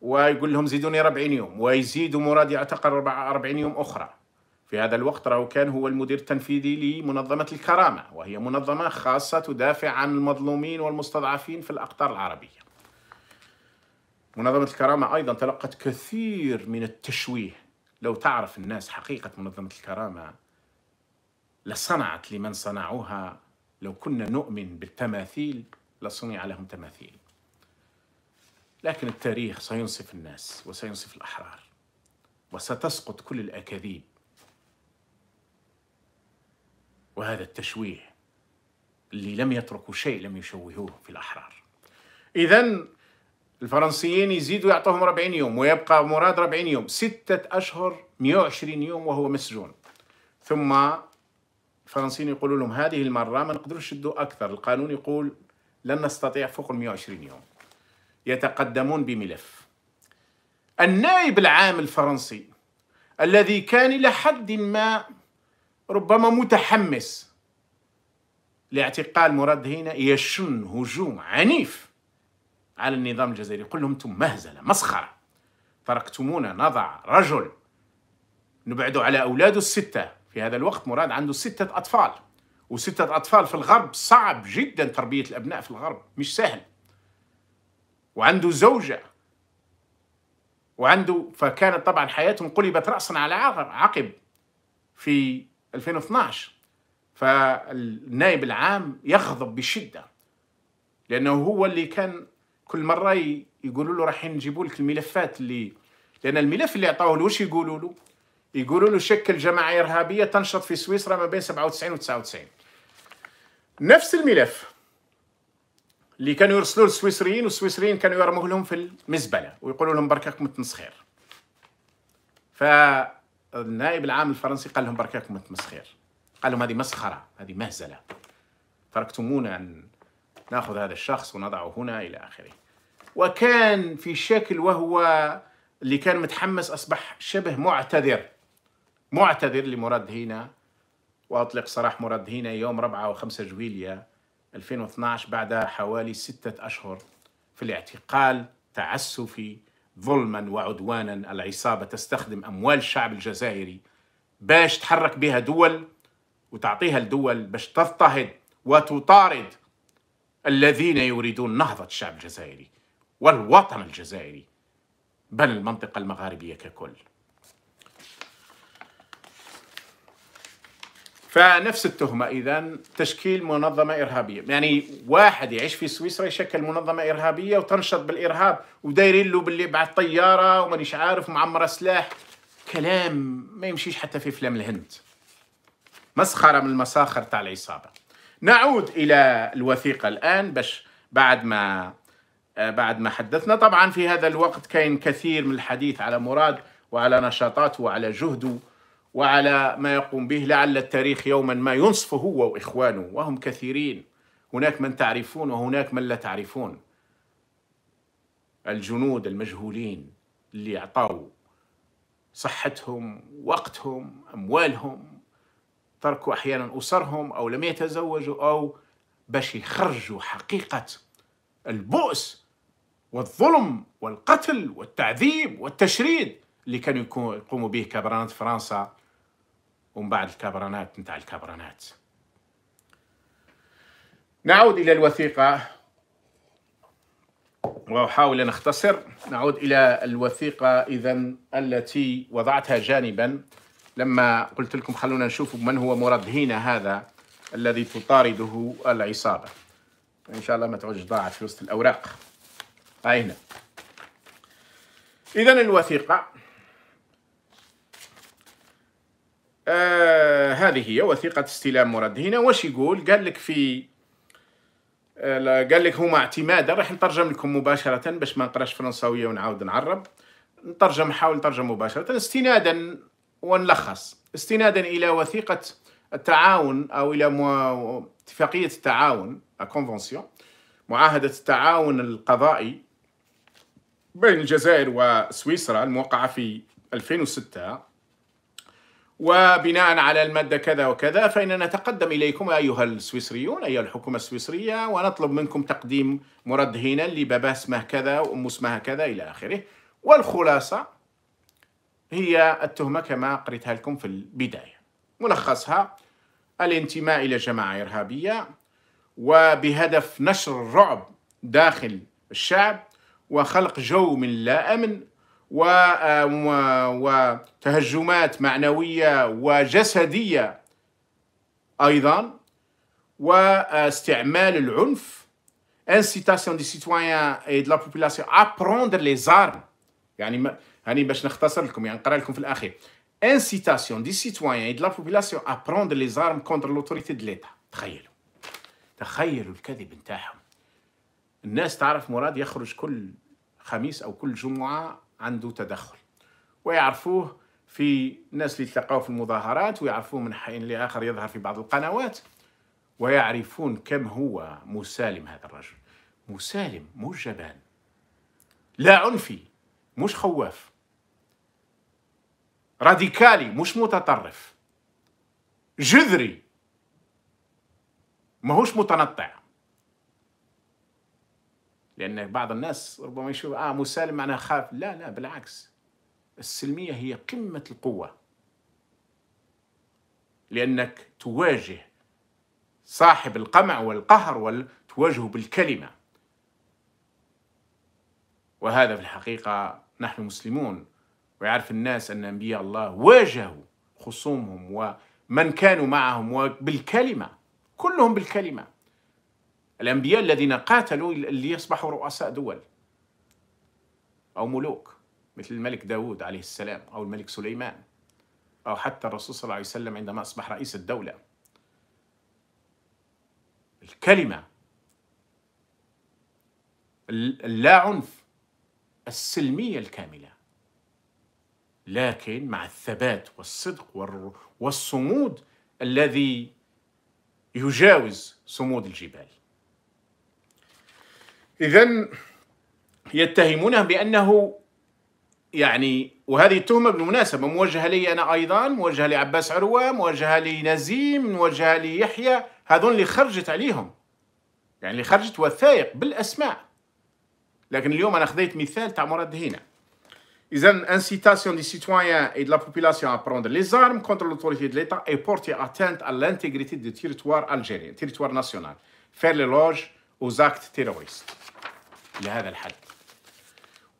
ويقول لهم زيدوني 40 يوم ويزيدوا مراد يعتقل 40 يوم اخرى في هذا الوقت راهو كان هو المدير التنفيذي لمنظمة الكرامة وهي منظمة خاصة تدافع عن المظلومين والمستضعفين في الأقطار العربية منظمة الكرامة أيضا تلقت كثير من التشويه لو تعرف الناس حقيقة منظمة الكرامة لصنعت لمن صنعوها لو كنا نؤمن بالتماثيل لصنع لهم تماثيل لكن التاريخ سينصف الناس وسينصف الأحرار وستسقط كل الأكاذيب وهذا التشويه اللي لم يتركوا شيء لم يشوهوه في الأحرار إذا الفرنسيين يزيدوا يعطوهم 40 يوم ويبقى مراد 40 يوم ستة أشهر 120 يوم وهو مسجون ثم الفرنسيين يقولوا لهم هذه المرة ما نقدرش نشدوا أكثر القانون يقول لن نستطيع فوق ال 120 يوم يتقدمون بملف النائب العام الفرنسي الذي كان إلى حد ما ربما متحمس لاعتقال مراد هنا يشن هجوم عنيف على النظام الجزائري يقول لهم انتم مهزله مسخره تركتمونا نضع رجل نبعدوا على اولاده السته في هذا الوقت مراد عنده سته اطفال وستة أطفال في الغرب صعب جدا تربية الأبناء في الغرب مش سهل وعنده زوجة وعنده فكانت طبعا حياته انقلبت رأسا على عقب في 2012 فالنائب العام يغضب بشده لانه هو اللي كان كل مره يقولوا له راح نجيبوا لك الملفات اللي لان الملف اللي عطاوه له واش يقولوا له؟ يقولوا له شكل جماعه ارهابيه تنشط في سويسرا ما بين 97 و 99 نفس الملف اللي كانوا يرسلوه للسويسريين والسويسريين كانوا يرموه لهم في المزبله ويقولوا لهم بركاكم التنسخير ف النائب العام الفرنسي قال لهم بركاكم التمسخير قال لهم هذه مسخره هذه مهزله تركتمونا ان ناخذ هذا الشخص ونضعه هنا الى اخره وكان في شكل وهو اللي كان متحمس اصبح شبه معتذر معتذر لمراد هينا واطلق سراح مراد هينا يوم 4 و5 جويليا 2012 بعد حوالي ستة اشهر في الاعتقال تعسفي ظلما وعدوانا العصابة تستخدم أموال الشعب الجزائري باش تحرك بها دول وتعطيها الدول باش تضطهد وتطارد الذين يريدون نهضة الشعب الجزائري والوطن الجزائري بل المنطقة المغاربية ككل فنفس التهمة إذا تشكيل منظمة إرهابية يعني واحد يعيش في سويسرا يشكل منظمة إرهابية وتنشط بالإرهاب ودايرين له باللي بعد طيارة ومانيش عارف معمرة سلاح كلام ما يمشيش حتى في أفلام الهند مسخرة من المساخر تاع العصابة نعود إلى الوثيقة الآن باش بعد ما بعد ما حدثنا طبعا في هذا الوقت كاين كثير من الحديث على مراد وعلى نشاطاته وعلى جهده وعلى ما يقوم به لعل التاريخ يوما ما ينصفه هو وإخوانه وهم كثيرين هناك من تعرفون وهناك من لا تعرفون الجنود المجهولين اللي اعطوا صحتهم وقتهم أموالهم تركوا أحيانا أسرهم أو لم يتزوجوا أو باش يخرجوا حقيقة البؤس والظلم والقتل والتعذيب والتشريد اللي كانوا يقوموا به كبرانات فرنسا ومن بعد الكبرانات نتاع الكبرانات نعود إلى الوثيقة وأحاول أن أختصر نعود إلى الوثيقة إذا التي وضعتها جانبا لما قلت لكم خلونا نشوف من هو هنا هذا الذي تطارده العصابة إن شاء الله ما تعودش ضاعت في وسط الأوراق هاي هنا إذا الوثيقة آه هذه هي وثيقة استلام مرد هنا واش يقول قال لك في آه قال لك هما اعتمادا راح نترجم لكم مباشرة باش ما نقراش فرنساوية ونعاود نعرب نترجم نحاول نترجم مباشرة استنادا ونلخص استنادا إلى وثيقة التعاون أو إلى اتفاقية التعاون كونفونسيون معاهدة التعاون القضائي بين الجزائر وسويسرا الموقعة في 2006 وبناء على المادة كذا وكذا فإننا نتقدم إليكم أيها السويسريون أيها الحكومة السويسرية ونطلب منكم تقديم هنا لبابا اسمه كذا وأم اسمها كذا إلى آخره والخلاصة هي التهمة كما قريتها لكم في البداية ملخصها الانتماء إلى جماعة إرهابية وبهدف نشر الرعب داخل الشعب وخلق جو من لا أمن وتهجمات آه، معنوية وجسدية أيضا واستعمال آه، العنف incitation des citoyens et de la population à prendre les armes يعني هاني باش نختصر لكم يعني نقرا لكم في الاخير incitation des citoyens et de la population à prendre les armes contre l'autorité de l'État تخيلوا تخيلوا الكذب نتاعهم الناس تعرف مراد يخرج كل خميس او كل جمعه عنده تدخل ويعرفوه في ناس اللي تلقاو في المظاهرات ويعرفوه من حين لآخر يظهر في بعض القنوات ويعرفون كم هو مسالم هذا الرجل مسالم مش جبان لا عنفي مش خواف راديكالي مش متطرف جذري ماهوش متنطع لأن بعض الناس ربما يشوف آه مسالم معناها خاف لا لا بالعكس السلمية هي قمة القوة لأنك تواجه صاحب القمع والقهر وتواجهه تواجهه بالكلمة وهذا في الحقيقة نحن مسلمون ويعرف الناس أن أنبياء الله واجهوا خصومهم ومن كانوا معهم وبالكلمة كلهم بالكلمة الأنبياء الذين قاتلوا اللي أصبحوا رؤساء دول أو ملوك مثل الملك داود عليه السلام أو الملك سليمان أو حتى الرسول صلى الله عليه وسلم عندما أصبح رئيس الدولة الكلمة اللا عنف السلمية الكاملة لكن مع الثبات والصدق والصمود الذي يجاوز صمود الجبال اذا يتهمونه بانه يعني وهذه التهمه بالمناسبه موجهه لي انا ايضا موجهه لعباس عروه موجهه لنزيم موجهه ليحيى هذون اللي خرجت عليهم يعني اللي خرجت وثائق بالاسماء لكن اليوم انا خذيت مثال تاع مراد هنا اذا انسيتاسيون دي سيتوايان اي دو لا بوبولاسيون ا بروندر لي زارم كونتر لوتوريتي دو ليتا اي بورتي اتانت ا لانتيغريتي دو تيريتوار الجيري تيريتوار ناسيونال فير لي لوج اوز اكت تيرويست لهذا الحد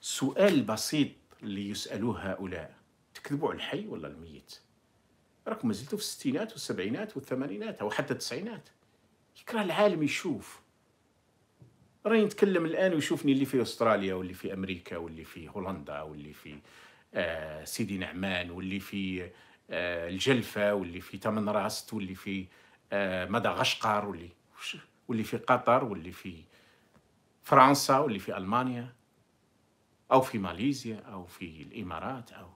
سؤال بسيط اللي يسألوه هؤلاء تكذبوا على الحي ولا الميت راكم مازلتوا في الستينات والسبعينات والثمانينات أو حتى التسعينات يكره العالم يشوف راني نتكلم الآن ويشوفني اللي في أستراليا واللي في أمريكا واللي في هولندا واللي في آه سيدي نعمان واللي في آه الجلفة واللي في تمنراست واللي في آه مدغشقر واللي واللي في قطر واللي في فرنسا واللي في ألمانيا أو في ماليزيا أو في الإمارات أو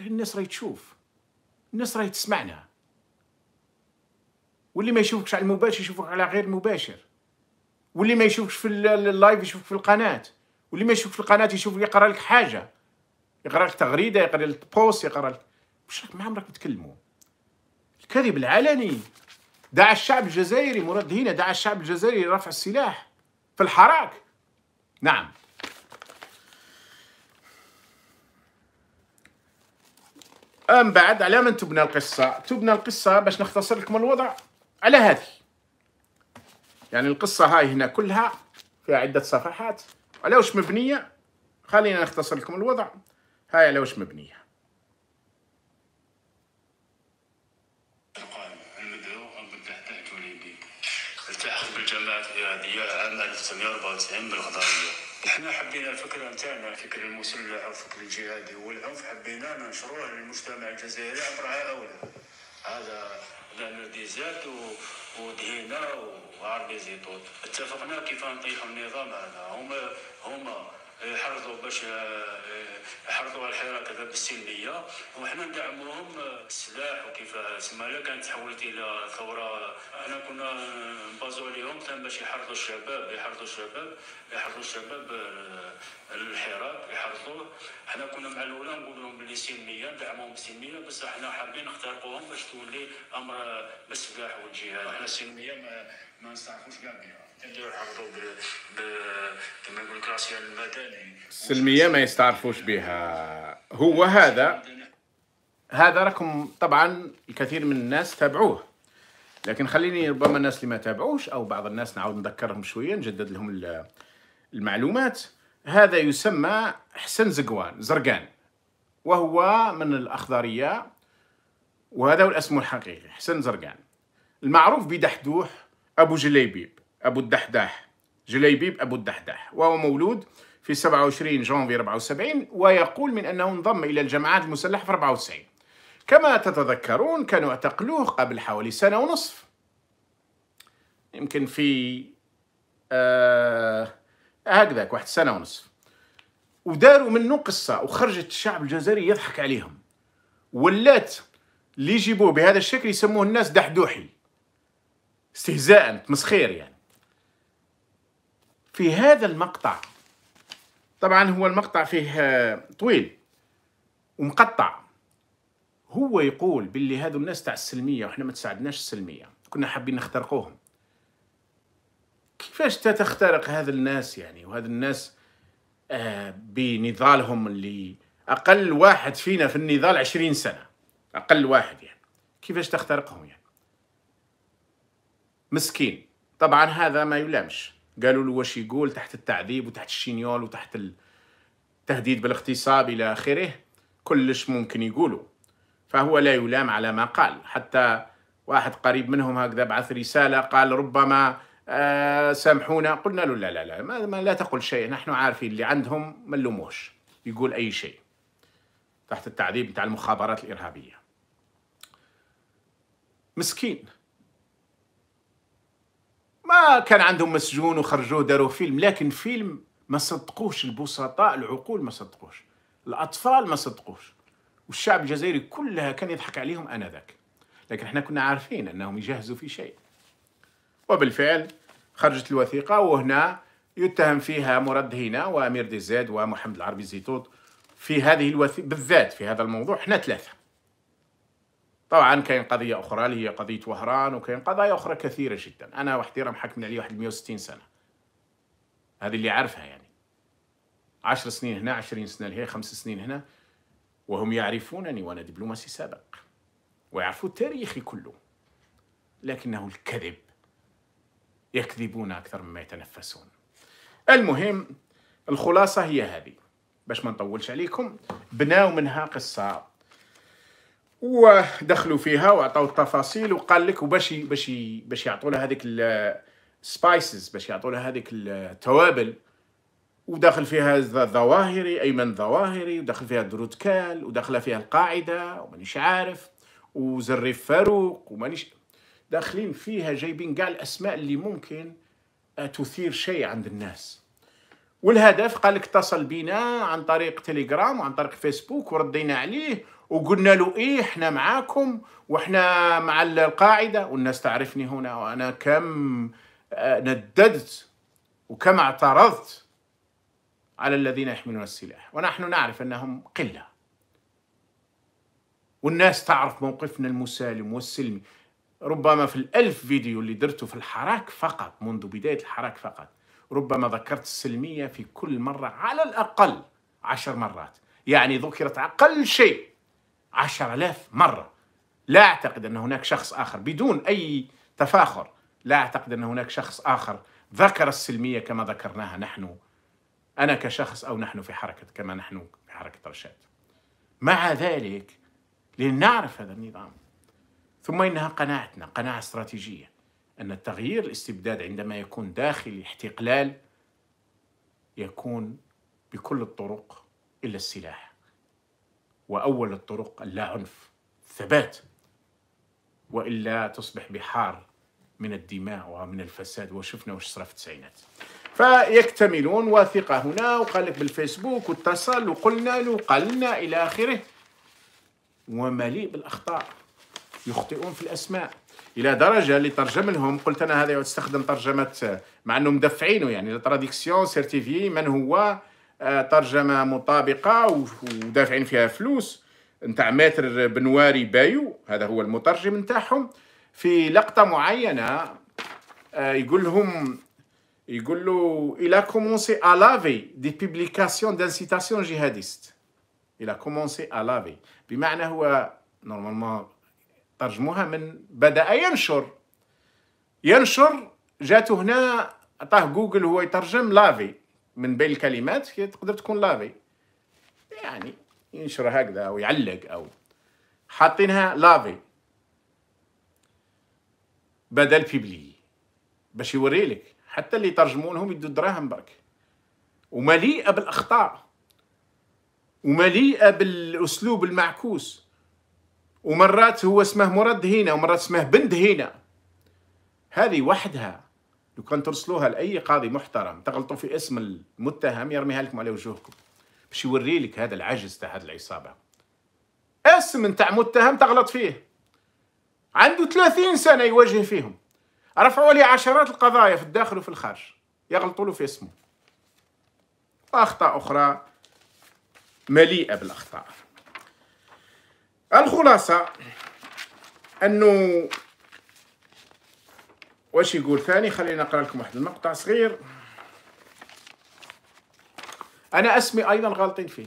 الناس راهي تشوف الناس راهي تسمعنا واللي ما يشوفكش على المباشر يشوفك على غير مباشر واللي ما يشوفكش في اللايف يشوفك في القناة واللي ما يشوفك في القناة يشوف يقرا لك حاجة يقرا لك تغريدة يقرا لك بوست يقرا لك واش راك ما عمرك تكلموا الكذب العلني دعا الشعب الجزائري مراد هنا دعا الشعب الجزائري لرفع السلاح في الحراك نعم من بعد على من تبنى القصة تبنى القصة باش نختصر لكم الوضع على هذه يعني القصة هاي هنا كلها فيها عدة صفحات على واش مبنية خلينا نختصر لكم الوضع هاي على واش مبنية التحق بالجماعة الإرادية عام 1994 بالغضارية احنا حبينا الفكرة نتاعنا الفكر المسلح والفكر الجهادي والعنف حبينا ننشروه للمجتمع الجزائري عبر عائلة هذا لانه ديزات ودهينا وعربي زيتون اتفقنا كيف نطيحوا النظام هذا هما هما حرضوا باش آه، آه، حرضوا الحراك هذا بالسلميه وحنا ندعموهم آه، السلاح وكيف تسمى لا كانت تحولت الى ثوره انا كنا نبازو عليهم كان باش يحرضوا الشباب يحرضوا الشباب يحرضوا الشباب الحراك يحرضوه حنا كنا مع الاولى نقول لهم بلي سلميه ندعموهم بالسلميه بس حنا حابين نخترقوهم باش تولي امر بالسلاح والجهاد حنا السلميه ما, ما نستعرفوش كاع بها سلميه ما يستعرفوش بها هو هذا هذا رقم طبعا الكثير من الناس تابعوه لكن خليني ربما الناس اللي ما تابعوش او بعض الناس نعاود نذكرهم شويه نجدد لهم المعلومات هذا يسمى حسن زقوان زرقان وهو من الاخضريه وهذا هو الاسم الحقيقي حسن زرقان المعروف بدحدوح ابو جليبيب أبو الدحداح جليبيب أبو الدحداح وهو مولود في 27 جانفي 74 ويقول من أنه انضم إلى الجماعات المسلحة في 94 كما تتذكرون كانوا اعتقلوه قبل حوالي سنة ونصف يمكن في آه هكذاك واحد سنة ونصف وداروا منه قصة وخرجت الشعب الجزائري يضحك عليهم ولات اللي يجيبوه بهذا الشكل يسموه الناس دحدوحي استهزاء تمسخير يعني في هذا المقطع طبعا هو المقطع فيه آه، طويل ومقطع هو يقول باللي هذو الناس تاع السلميه وحنا ما تساعدناش السلميه كنا حابين نخترقوهم كيفاش تخترق هذا الناس يعني وهذا الناس آه بنضالهم اللي اقل واحد فينا في النضال عشرين سنه اقل واحد يعني كيفاش تخترقهم يعني مسكين طبعا هذا ما يلامش قالوا له واش يقول تحت التعذيب وتحت الشينيول وتحت التهديد بالاغتصاب الى اخره كلش ممكن يقولوا فهو لا يلام على ما قال حتى واحد قريب منهم هكذا بعث رساله قال ربما آه سامحونا قلنا له لا لا لا ما, ما لا تقل شيء نحن عارفين اللي عندهم ما نلوموش يقول اي شيء تحت التعذيب بتاع المخابرات الارهابيه مسكين ما كان عندهم مسجون وخرجوه داروا فيلم لكن فيلم ما صدقوش البسطاء العقول ما صدقوش الاطفال ما صدقوش والشعب الجزائري كلها كان يضحك عليهم انذاك لكن احنا كنا عارفين انهم يجهزوا في شيء وبالفعل خرجت الوثيقه وهنا يتهم فيها مراد هنا وامير دي زاد ومحمد العربي زيتوت في هذه الوثيقه بالذات في هذا الموضوع احنا ثلاثه طبعا كاين قضيه اخرى اللي هي قضيه وهران وكاين قضايا اخرى كثيره جدا انا واحترام حكمنا عليه واحد 160 سنه هذه اللي عارفها يعني عشر سنين هنا عشرين سنه لهي خمس سنين هنا وهم يعرفونني وانا دبلوماسي سابق ويعرفوا تاريخي كله لكنه الكذب يكذبون اكثر مما يتنفسون المهم الخلاصه هي هذه باش ما نطولش عليكم بناو منها قصه ودخلوا فيها وعطاو التفاصيل وقال لك وباش باش باش يعطوا لها هذيك السبايسز باش يعطوا لها هذيك التوابل وداخل فيها الظواهري ايمن الظواهري وداخل فيها دروتكال وداخله فيها القاعده ومانيش عارف وزريف فاروق ومانيش داخلين فيها جايبين كاع الاسماء اللي ممكن آه، تثير شيء عند الناس والهدف قال لك اتصل بنا عن طريق تليجرام وعن طريق فيسبوك وردينا عليه وقلنا له ايه احنا معاكم واحنا مع القاعده والناس تعرفني هنا وانا كم آه، نددت وكم اعترضت على الذين يحملون السلاح ونحن نعرف انهم قله والناس تعرف موقفنا المسالم والسلمي ربما في الألف فيديو اللي درته في الحراك فقط منذ بداية الحراك فقط ربما ذكرت السلمية في كل مرة على الأقل عشر مرات يعني ذكرت أقل شيء عشر آلاف مرة لا أعتقد أن هناك شخص آخر بدون أي تفاخر لا أعتقد أن هناك شخص آخر ذكر السلمية كما ذكرناها نحن أنا كشخص أو نحن في حركة كما نحن في حركة رشاد مع ذلك لنعرف هذا النظام ثم إنها قناعتنا قناعة استراتيجية أن التغيير الاستبداد عندما يكون داخل احتقلال يكون بكل الطرق إلا السلاح وأول الطرق اللا عنف الثبات وإلا تصبح بحار من الدماء ومن الفساد وشفنا واش صرا في التسعينات فيكتملون واثقة هنا وقال لك بالفيسبوك واتصل وقلنا له قال لنا إلى آخره ومليء بالأخطاء يخطئون في الأسماء الى درجه اللي ترجم لهم قلت انا هذا يستخدم ترجمه مع انهم مدفعينه يعني لا تراديكسيون سيرتيفي من هو ترجمه مطابقه ودافعين فيها فلوس نتاع ماتر بنواري بايو هذا هو المترجم نتاعهم في لقطه معينه آه، يقول لهم يقول له الى كومونسي الافي دي بوبليكاسيون دانسيتاسيون جهاديست الى كومونسي الافي بمعنى هو نورمالمون ترجموها من بدا ينشر ينشر جاته هنا عطاه جوجل هو يترجم لافي من بين الكلمات تقدر تكون لافي يعني ينشر هكذا او يعلق او حاطينها لافي بدل بيبلي باش يوريلك حتى اللي يترجمونهم يدوا دراهم برك ومليئه بالاخطاء ومليئه بالاسلوب المعكوس ومرات هو اسمه مرد هنا ومرات اسمه بند هنا هذه وحدها لو كان ترسلوها لاي قاضي محترم تغلطوا في اسم المتهم يرميها لكم على وجوهكم باش يوري لك هذا العجز تاع هذه العصابه اسم نتاع متهم تغلط فيه عنده 30 سنه يواجه فيهم رفعوا لي عشرات القضايا في الداخل وفي الخارج يغلطوا له في اسمه اخطاء اخرى مليئه بالاخطاء الخلاصه انه واش يقول ثاني خلينا نقرا لكم واحد المقطع صغير انا اسمي ايضا غالطين فيه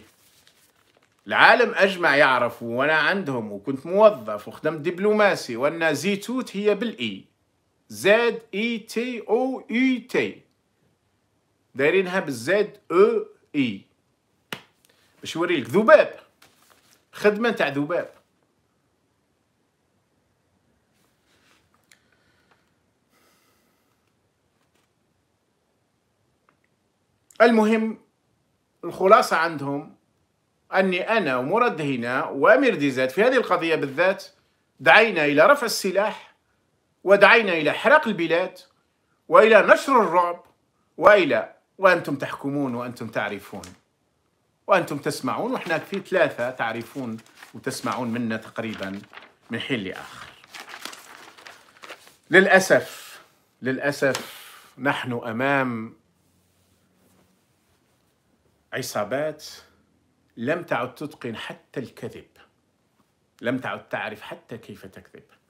العالم اجمع يعرف وانا عندهم وكنت موظف وخدمت دبلوماسي وان زيتوت هي بالاي زد اي تي او اي تي دايرينها بالزد او اي باش يوريك ذباب خدمه تاع ذباب المهم الخلاصة عندهم أني أنا ومراد هنا وأمير في هذه القضية بالذات دعينا إلى رفع السلاح ودعينا إلى حرق البلاد وإلى نشر الرعب وإلى وأنتم تحكمون وأنتم تعرفون وأنتم تسمعون وإحنا في ثلاثة تعرفون وتسمعون منا تقريبا من حين لآخر للأسف للأسف نحن أمام عصابات لم تعد تتقن حتى الكذب لم تعد تعرف حتى كيف تكذب